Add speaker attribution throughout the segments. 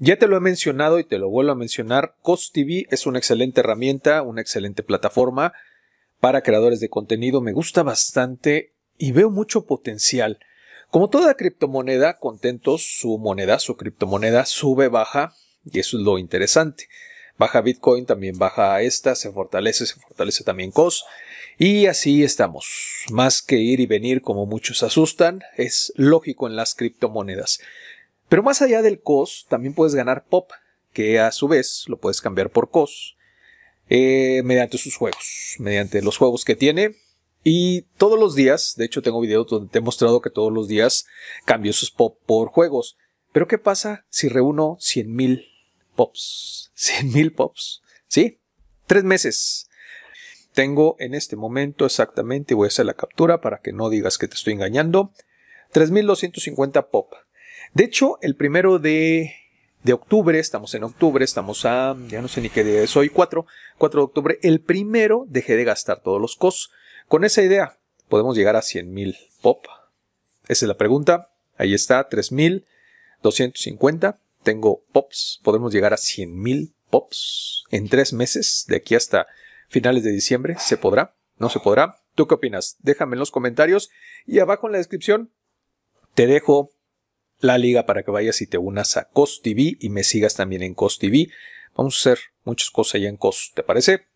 Speaker 1: Ya te lo he mencionado y te lo vuelvo a mencionar, Cost TV es una excelente herramienta, una excelente plataforma para creadores de contenido, me gusta bastante y veo mucho potencial. Como toda criptomoneda, contentos, su moneda, su criptomoneda sube, baja, y eso es lo interesante. Baja Bitcoin, también baja esta, se fortalece, se fortalece también COS. Y así estamos. Más que ir y venir como muchos asustan, es lógico en las criptomonedas. Pero más allá del cos, también puedes ganar pop, que a su vez lo puedes cambiar por cos eh, mediante sus juegos, mediante los juegos que tiene. Y todos los días, de hecho tengo videos donde te he mostrado que todos los días cambio sus pop por juegos. Pero ¿qué pasa si reúno 100.000 pops? 100.000 pops. ¿Sí? Tres meses. Tengo en este momento exactamente, voy a hacer la captura para que no digas que te estoy engañando, 3.250 pop. De hecho, el primero de, de octubre, estamos en octubre, estamos a, ya no sé ni qué día es hoy, 4, 4 de octubre, el primero dejé de gastar todos los cos. Con esa idea, podemos llegar a mil pop. Esa es la pregunta. Ahí está, 3.250. Tengo pops. Podemos llegar a 100.000 pops en tres meses, de aquí hasta finales de diciembre. ¿Se podrá? ¿No se podrá? ¿Tú qué opinas? Déjame en los comentarios y abajo en la descripción te dejo la liga para que vayas y te unas a Cost TV y me sigas también en Cost TV. Vamos a hacer muchas cosas allá en Cost, ¿te parece?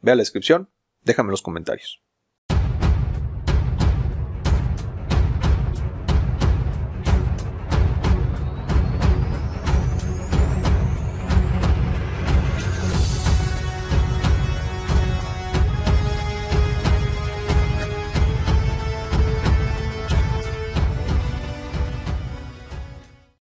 Speaker 1: Ve a la descripción, déjame los comentarios.